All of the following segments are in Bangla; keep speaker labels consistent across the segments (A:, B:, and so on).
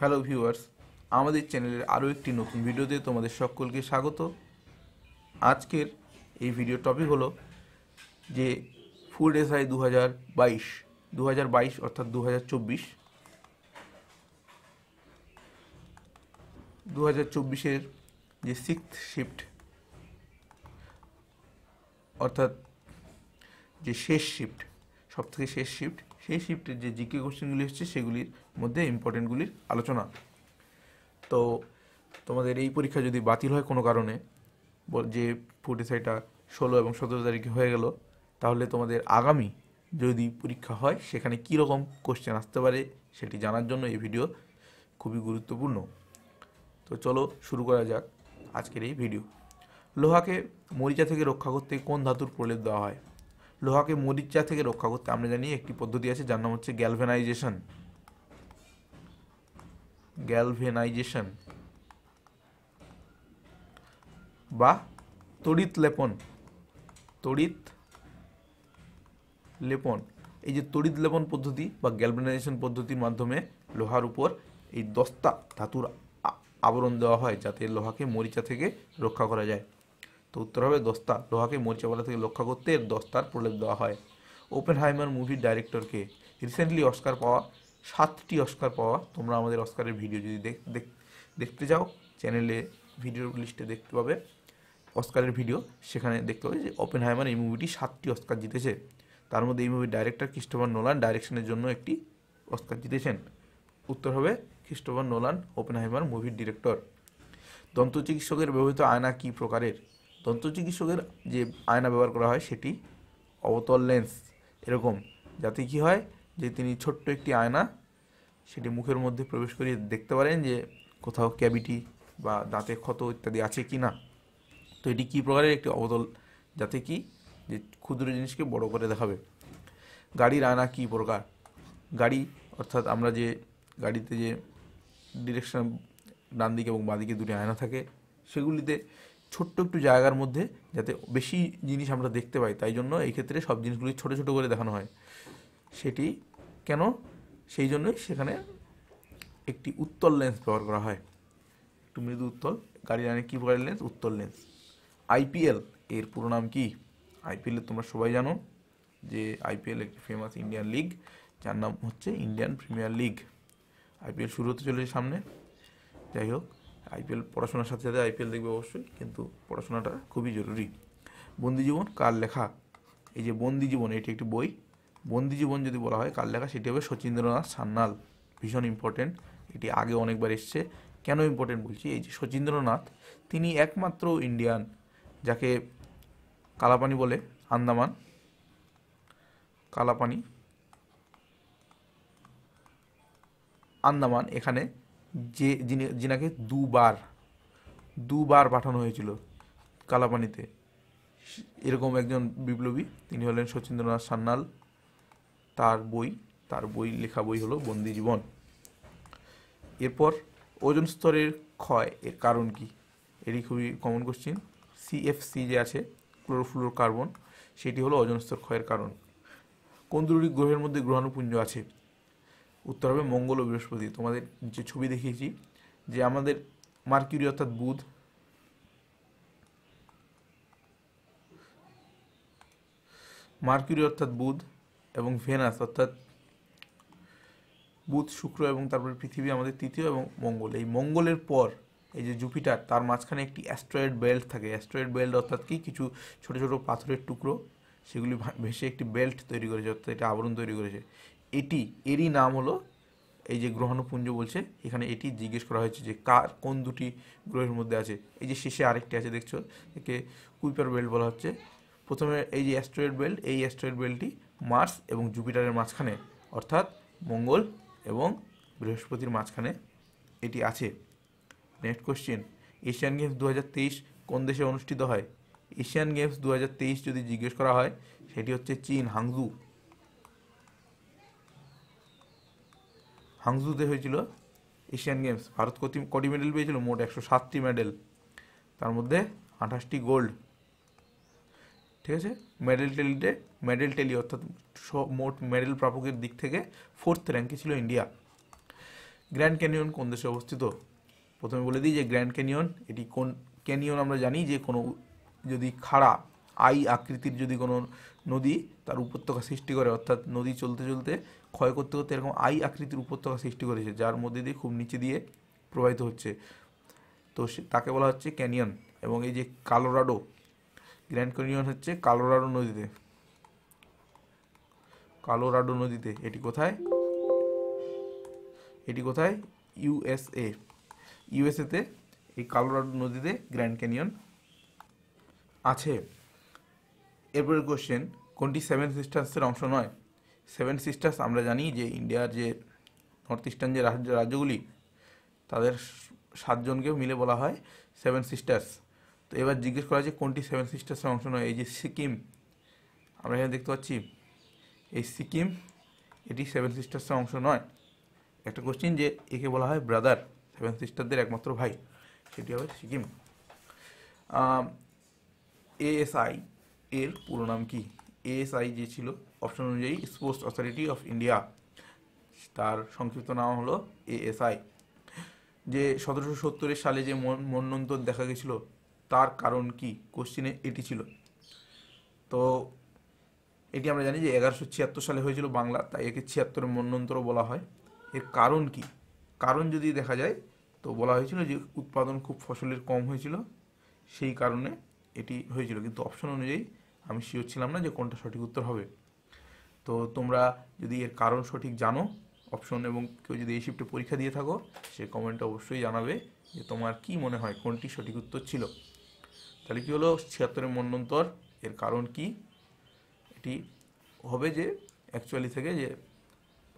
A: হ্যালো ভিউয়ার্স আমাদের চ্যানেলের আরও একটি নতুন ভিডিওতে তোমাদের সকলকে স্বাগত আজকের এই ভিডিও টপিক হলো যে ফুড এসআই দু হাজার বাইশ দু হাজার বাইশ অর্থাৎ দু হাজার চব্বিশ দু হাজার চব্বিশের যে সিক্স শিফট অর্থাৎ যে শেষ শিফট সব থেকে শেষ শিফট সেই শিফটের যে জিকে কোশ্চেনগুলি এসছে সেগুলির মধ্যে ইম্পর্টেন্টগুলির আলোচনা তো তোমাদের এই পরীক্ষা যদি বাতিল হয় কোনো কারণে যে ফুটে সাইটা ষোলো এবং সতেরো তারিখে হয়ে গেল তাহলে তোমাদের আগামী যদি পরীক্ষা হয় সেখানে কী রকম কোশ্চেন আসতে পারে সেটি জানার জন্য এই ভিডিও খুবই গুরুত্বপূর্ণ তো চলো শুরু করা যাক আজকের এই ভিডিও লোহাকে মরিচা থেকে রক্ষা করতে কোন ধাতুর প্রলেপ দেওয়া হয় লোহাকে মরিচা থেকে রক্ষা করতে আমরা জানি একটি পদ্ধতি আছে যার নাম হচ্ছে গ্যালভেনাইজেশন গ্যালভেনাইজেশন বা তড়িৎ লেপন তড়িৎ লেপন এই যে তড়িৎ লেপন পদ্ধতি বা গ্যালভেনাইজেশন পদ্ধতির মাধ্যমে লোহার উপর এই দস্তা ধাতুর আবরণ দেওয়া হয় যাতে লোহাকে মরিচা থেকে রক্ষা করা যায় তো উত্তর হবে দস্তা লোহাকে মরিচাওয়ালা থেকে রক্ষা করতে এর দস্তার প্রলেপ দেওয়া হয় ওপেন হাইমার মুভির ডাইরেক্টরকে রিসেন্টলি অস্কার পাওয়া সাতটি অস্কার পাওয়া তোমরা আমাদের অস্কারের ভিডিও যদি দেখতে যাও চ্যানেলে ভিডিও লিস্টে দেখতে পাবে অস্কারের ভিডিও সেখানে দেখতে পাবে যে ওপেন হাইমার এই মুভিটি সাতটি অস্কার জিতেছে তার মধ্যে এই মুভির ডাইরেক্টর ক্রিস্টোফার নোলান ডাইরেকশনের জন্য একটি অস্কার জিতেছেন উত্তর হবে ক্রিস্টোফার নোলান ওপেন হাইমার মুভির ডিরেক্টর দন্ত চিকিৎসকের ব্যবহৃত আয়না কী প্রকারের দন্ত চিকিৎসকের যে আয়না ব্যবহার করা হয় সেটি অবতল লেন্স এরকম যাতে কি হয় যে তিনি ছোট্ট একটি আয়না সেটি মুখের মধ্যে প্রবেশ করিয়ে দেখতে পারেন যে কোথাও ক্যাভিটি বা দাঁতে ক্ষত ইত্যাদি আছে কি না তো এটি কী প্রকারের একটি অবতল যাতে কি যে ক্ষুদ্র জিনিসকে বড় করে দেখাবে গাড়ির আয়না কী প্রকার গাড়ি অর্থাৎ আমরা যে গাড়িতে যে ডিরেকশন ডান দিকে এবং বাঁদিকে দুটি আয়না থাকে সেগুলিতে ছোট্ট একটু জায়গার মধ্যে যাতে বেশি জিনিস আমরা দেখতে পাই তাই জন্য এই ক্ষেত্রে সব জিনিসগুলি ছোট ছোট করে দেখানো হয় সেটি কেন সেই জন্যই সেখানে একটি উত্তল লেন্স ব্যবহার করা হয় একটু মৃদু উত্তল গাড়ির আনে কী প্রকারের লেন্স উত্তল লেন্স আইপিএল এর পুরো নাম কী আইপিএল তোমরা সবাই জানো যে আইপিএল একটি ফেমাস ইন্ডিয়ান লিগ যার নাম হচ্ছে ইন্ডিয়ান প্রিমিয়ার লিগ আইপিএল শুরু হতে চলেছে সামনে যাই হোক আইপিএল পড়াশোনার সাথে সাথে আইপিএল দেখবে অবশ্যই কিন্তু পড়াশোনাটা খুবই জরুরি বন্দি জীবন কার লেখা এই যে বন্দি জীবন এটি একটি বই বন্দি জীবন যদি বলা হয় কার লেখা সেটি হবে শচীন্দ্রনাথ সান্যাল ভীষণ ইম্পর্টেন্ট এটি আগে অনেকবার এসছে কেন ইম্পর্টেন্ট বলছি এই যে শচীন্দ্রনাথ তিনি একমাত্র ইন্ডিয়ান যাকে কালাপানি বলে আন্দামান কালাপানি আন্দামান এখানে যে যিনি যিনাকে দুবার দুবার পাঠানো হয়েছিল কালাপানিতে এরকম একজন বিপ্লবী তিনি হলেন শচীন্দ্রনাথ সান্যাল তার বই তার বই লেখা বই হলো বন্দি জীবন এরপর ওজন স্তরের ক্ষয় এর কারণ কি এটি খুবই কমন কোশ্চিন সিএফসি যে আছে ক্লোরোফ্লোর কার্বন সেটি হলো ওজন স্তর ক্ষয়ের কারণ কোন দুটি গ্রহের মধ্যে গ্রহাণুপুঞ্জ আছে উত্তর হবে মঙ্গল ও বৃহস্পতি তোমাদের যে ছবি দেখিয়েছি যে আমাদের মার্কিউরি অর্থাৎ বুধ মার্কিউরি অর্থাৎ বুধ এবং ভেনাস অর্থাৎ বুধ শুক্র এবং তারপরে পৃথিবী আমাদের তৃতীয় এবং মঙ্গল এই মঙ্গলের পর এই যে জুপিটার তার মাঝখানে একটি অ্যাস্ট্রয়েড বেল্ট থাকে অ্যাস্ট্রয়েড বেল্ট অর্থাৎ কি কিছু ছোট ছোট পাথরের টুকরো সেগুলি ভেসে একটি বেল্ট তৈরি করেছে অর্থাৎ একটি আবরণ তৈরি করেছে এটি এরই নাম হলো এই যে গ্রহাণুপুঞ্জ বলছে এখানে এটি জিজ্ঞেস করা হয়েছে যে কার কোন দুটি গ্রহের মধ্যে আছে এই যে শেষে আরেকটি আছে দেখছো একে কুইপার বেল্ট বলা হচ্ছে প্রথমে এই যে অ্যাস্ট্রয়েড বেল্ট এই অ্যাস্ট্রয়েড বেল্টটি মার্স এবং জুপিটারের মাঝখানে অর্থাৎ মঙ্গল এবং বৃহস্পতির মাঝখানে এটি আছে নেক্সট কোশ্চেন এশিয়ান গেমস দু কোন দেশে অনুষ্ঠিত হয় এশিয়ান গেমস দু যদি জিজ্ঞেস করা হয় সেটি হচ্ছে চীন হাংজু হাংজুতে হয়েছিল এশিয়ান গেমস ভারত কতি কটি মেডেল পেয়েছিল মোট একশো সাতটি মেডেল তার মধ্যে আঠাশটি গোল্ড ঠিক আছে মেডেল টেলিতে মেডেল টেলি অর্থাৎ মোট মেডেল প্রাপকের দিক থেকে ফোর্থ র্যাঙ্কে ছিল ইন্ডিয়া গ্র্যান্ড ক্যানিয়ন কোন দেশে অবস্থিত প্রথমে বলে দিই যে গ্র্যান্ড ক্যানিয়ন এটি কোন ক্যানিয়ন আমরা জানি যে কোনো যদি খাড়া আই আকৃতির যদি কোনো নদী তার উপত্যকা সৃষ্টি করে অর্থাৎ নদী চলতে চলতে ক্ষয় করতে করতে এরকম আই আকৃতির উপত্যকা সৃষ্টি করেছে যার মধ্যে দিয়ে খুব নিচে দিয়ে প্রবাহিত হচ্ছে তো সে তাকে বলা হচ্ছে ক্যানিয়ন এবং এই যে কালোরাডো গ্র্যান্ড ক্যানিয়ন হচ্ছে কালোরাডো নদীতে কালোরাডো নদীতে এটি কোথায় এটি কোথায় ইউএসএ ইউএসএতে এই কালোরাডো নদীতে গ্র্যান্ড ক্যানিয়ন আছে এরপরের কোশ্চেন কোনটি সেভেন সিস্টার্সের অংশ নয় সেভেন সিস্টার্স আমরা জানি যে ইন্ডিয়ার যে নর্থ ইস্টার্ন যে রাজ্য রাজ্যগুলি তাদের সাতজনকেও মিলে বলা হয় সেভেন সিস্টার্স তো এবার জিজ্ঞেস করা হয়েছে কোনটি সেভেন সিস্টার্সের অংশ নয় এই যে সিকিম আমরা এখানে দেখতে পাচ্ছি এই সিকিম এটি সেভেন সিস্টার্সের অংশ নয় একটা কোশ্চিন যে একে বলা হয় ব্রাদার সেভেন সিস্টারদের একমাত্র ভাই সেটি হবে সিকিম এএসআই এর পুরো নাম কি এএসআই যে ছিল অপশন অনুযায়ী স্পোর্টস অথরিটি অফ ইন্ডিয়া তার সংক্ষিপ্ত নাম হলো এএসআই যে সতেরোশো সত্তরের সালে যে মন্বন্তর দেখা গেছিল তার কারণ কি কোশ্চিনে এটি ছিল তো এটি আমরা জানি যে এগারোশো ছিয়াত্তর সালে হয়েছিল বাংলা তাই একে ছিয়াত্তরের মন্বন্তর বলা হয় এর কারণ কি কারণ যদি দেখা যায় তো বলা হয়েছিল যে উৎপাদন খুব ফসলের কম হয়েছিল সেই কারণে এটি হয়েছিল কিন্তু অপশন অনুযায়ী আমি শিওর ছিলাম না যে কোনটা সঠিক উত্তর হবে তো তোমরা যদি এর কারণ সঠিক জানো অপশন এবং কেউ যদি এই শিফটে পরীক্ষা দিয়ে থাকো সে কমেন্টে অবশ্যই জানাবে যে তোমার কি মনে হয় কোনটি সঠিক উত্তর ছিল তাহলে কী হলো ছিয়াত্তরের মন্যন্তর এর কারণ কি এটি হবে যে অ্যাকচুয়ালি থেকে যে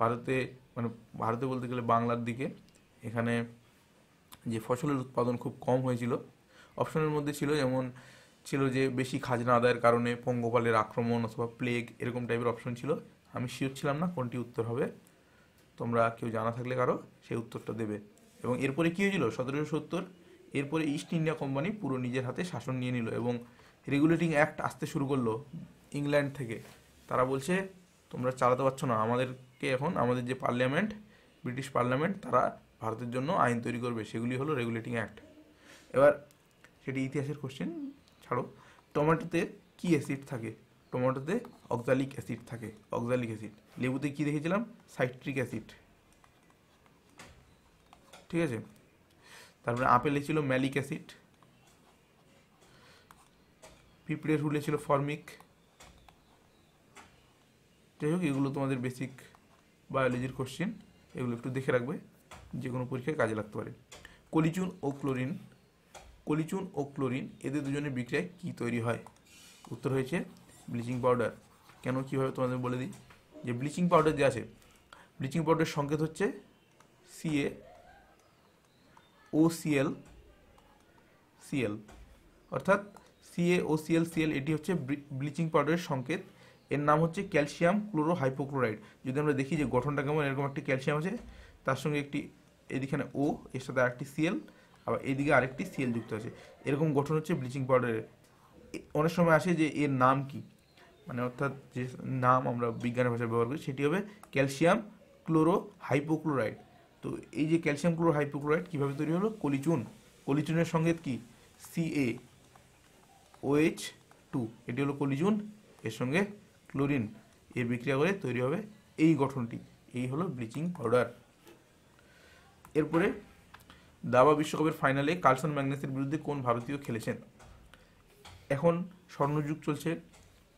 A: ভারতে মানে ভারতে বলতে গেলে বাংলার দিকে এখানে যে ফসলের উৎপাদন খুব কম হয়েছিল অপশনের মধ্যে ছিল যেমন ছিল যে বেশি খাজনা আদায়ের কারণে পঙ্গপালের আক্রমণ অথবা প্লেগ এরকম টাইপের অপশন ছিল আমি শিওর ছিলাম না কোনটি উত্তর হবে তোমরা কেউ জানা থাকলে কারো সেই উত্তরটা দেবে এবং এরপরে কী হয়েছিল সতেরোশো সত্তর এরপরে ইস্ট ইন্ডিয়া কোম্পানি পুরো নিজের হাতে শাসন নিয়ে নিল এবং রেগুলেটিং অ্যাক্ট আসতে শুরু করলো ইংল্যান্ড থেকে তারা বলছে তোমরা চালাতে পারছো না আমাদেরকে এখন আমাদের যে পার্লামেন্ট ব্রিটিশ পার্লামেন্ট তারা ভারতের জন্য আইন তৈরি করবে সেগুলি হলো রেগুলেটিং অ্যাক্ট এবার সেটি ইতিহাসের কোশ্চেন ছাড়ো টমেটোতে কি অ্যাসিড থাকে টমেটোতে অক্সালিক অ্যাসিড থাকে অক্সালিক অ্যাসিড লেবুতে কি দেখেছিলাম সাইট্রিক অ্যাসিড ঠিক আছে তারপরে আপেলে ছিল ম্যালিক অ্যাসিড পিঁপড়ের হুলে ছিল ফর্মিক যাই হোক এগুলো তোমাদের বেসিক বায়োলজির কোশ্চেন এগুলো একটু দেখে রাখবে যে কোনো পরীক্ষায় কাজে লাগতে পারে কলিচুন ও ক্লোরিন কলিচুন ও ক্লোরিন এদের দুজনের বিক্রিয়ায় কী তৈরি হয় উত্তর হয়েছে ব্লিচিং পাউডার কেন কীভাবে তোমাদের বলে দিই যে ব্লিচিং পাউডার যে আছে ব্লিচিং পাউডারের সংকেত হচ্ছে সিএ ও সিএল সিএল অর্থাৎ সিএ ও সিএল সিএল এটি হচ্ছে ব্লিচিং পাউডারের সংকেত এর নাম হচ্ছে ক্যালসিয়াম ক্লোরো হাইপোক্লোরাইড যদি আমরা দেখি যে গঠনটা কেমন এরকম একটি ক্যালসিয়াম আছে তার সঙ্গে একটি এদিকে ও এর সাথে আরেকটি সিএল আবার এদিকে আরেকটি সিএল যুক্ত আছে এরকম গঠন হচ্ছে ব্লিচিং পাউডারের অনেক সময় আসে যে এর নাম কি মানে অর্থাৎ যে নাম আমরা বিজ্ঞানের ভাষায় ব্যবহার করি সেটি হবে ক্যালসিয়াম ক্লোরো হাইপোক্লোরাইড তো এই যে ক্যালসিয়াম ক্লোরো হাইপোক্লোরাইড কীভাবে তৈরি হলো কলিচুন কলিচুনের সঙ্গে কি সিএ ওএইচ টু এটি হলো কলিচুন এর সঙ্গে ক্লোরিন এর বিক্রিয়া করে তৈরি হবে এই গঠনটি এই হলো ব্লিচিং পাউডার এরপরে দাবা বিশ্বকাপের ফাইনালে কার্লসন ম্যাগনেসের বিরুদ্ধে কোন ভারতীয় খেলেছেন এখন স্বর্ণযুগ চলছে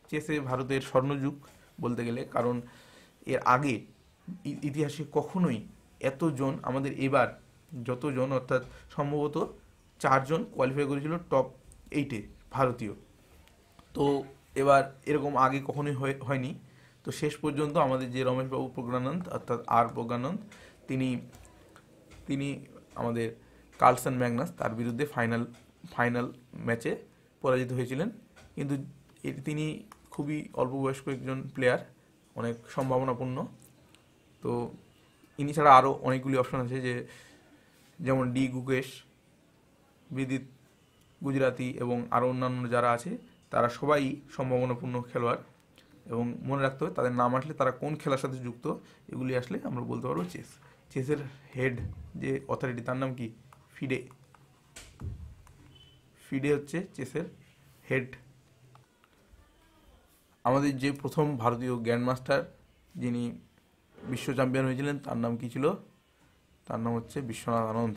A: চেসে ভারতের স্বর্ণযুগ বলতে গেলে কারণ এর আগে ইতিহাসে কখনোই এতজন আমাদের এবার যতজন অর্থাৎ সম্ভবত চারজন কোয়ালিফাই করেছিল টপ এইটে ভারতীয় তো এবার এরকম আগে কখনোই হয়নি তো শেষ পর্যন্ত আমাদের যে রমেশবাবু প্রজ্ঞানন্দ অর্থাৎ আর প্রজ্ঞানন্দ তিনি তিনি আমাদের কার্লসন ম্যাগনাস তার বিরুদ্ধে ফাইনাল ফাইনাল ম্যাচে পরাজিত হয়েছিলেন কিন্তু তিনি খুবই অল্প বয়স্ক একজন প্লেয়ার অনেক সম্ভাবনাপূর্ণ তো ইনি ছাড়া আরও অনেকগুলি অপশন আছে যে যেমন ডি গুকেশ বিদিত গুজরাতি এবং আরও অন্যান্য যারা আছে তারা সবাই সম্ভাবনাপূর্ণ খেলোয়াড় এবং মনে রাখতে হবে তাদের নাম আসলে তারা কোন খেলার সাথে যুক্ত এগুলি আসলে আমরা বলতে পারবো চেস চেসের হেড যে অথরিটি তার নাম কি ফিডে ফিডে হচ্ছে চেসের হেড আমাদের যে প্রথম ভারতীয় গ্র্যান্ডমাস্টার যিনি বিশ্ব চ্যাম্পিয়ন হয়েছিলেন তার নাম কি ছিল তার নাম হচ্ছে বিশ্বনাথ আনন্দ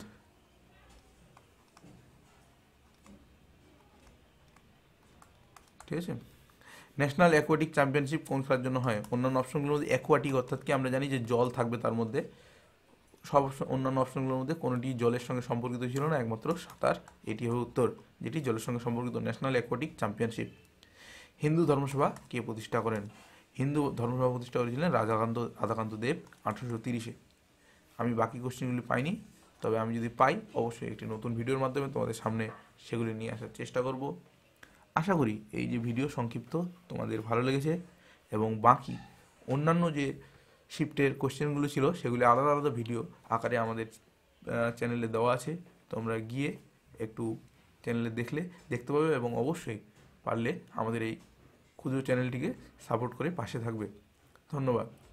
A: ঠিক আছে ন্যাশনাল অ্যাকোয়াটিক চ্যাম্পিয়নশিপ কোন খেলার জন্য হয় অন্যান্য অপশনগুলোর মধ্যে অ্যাকোয়াটিক অর্থাৎ কি আমরা জানি যে জল থাকবে তার মধ্যে সব অন্যান্য অপশনগুলোর মধ্যে কোনোটি জলের সঙ্গে সম্পর্কিত ছিল না একমাত্র সাঁতার এটি হবে উত্তর যেটি জলের সঙ্গে সম্পর্কিত national aquatic championship Hindu Dharmasabha কে প্রতিষ্ঠা করেন হিন্দু ধর্মসভা প্রতিষ্ঠা করেছিলেন রাজাকান্ত রাধাকান্ত দেব আঠারোশো তিরিশে আমি বাকি কোশ্চেনগুলি পাইনি তবে আমি যদি পাই অবশ্যই একটি নতুন ভিডিওর মাধ্যমে তোমাদের সামনে সেগুলি নিয়ে আসার চেষ্টা করব আশা করি এই যে ভিডিও সংক্ষিপ্ত তোমাদের ভালো লেগেছে এবং বাকি অন্যান্য যে শিফটের কোশ্চেনগুলো ছিল সেগুলি আলাদা আলাদা ভিডিও আকারে আমাদের চ্যানেলে দেওয়া আছে তোমরা গিয়ে একটু চ্যানেলে দেখলে দেখতে পাবে এবং অবশ্যই পারলে আমাদের এই ক্ষুদ্র চ্যানেলটিকে সাপোর্ট করে পাশে থাকবে ধন্যবাদ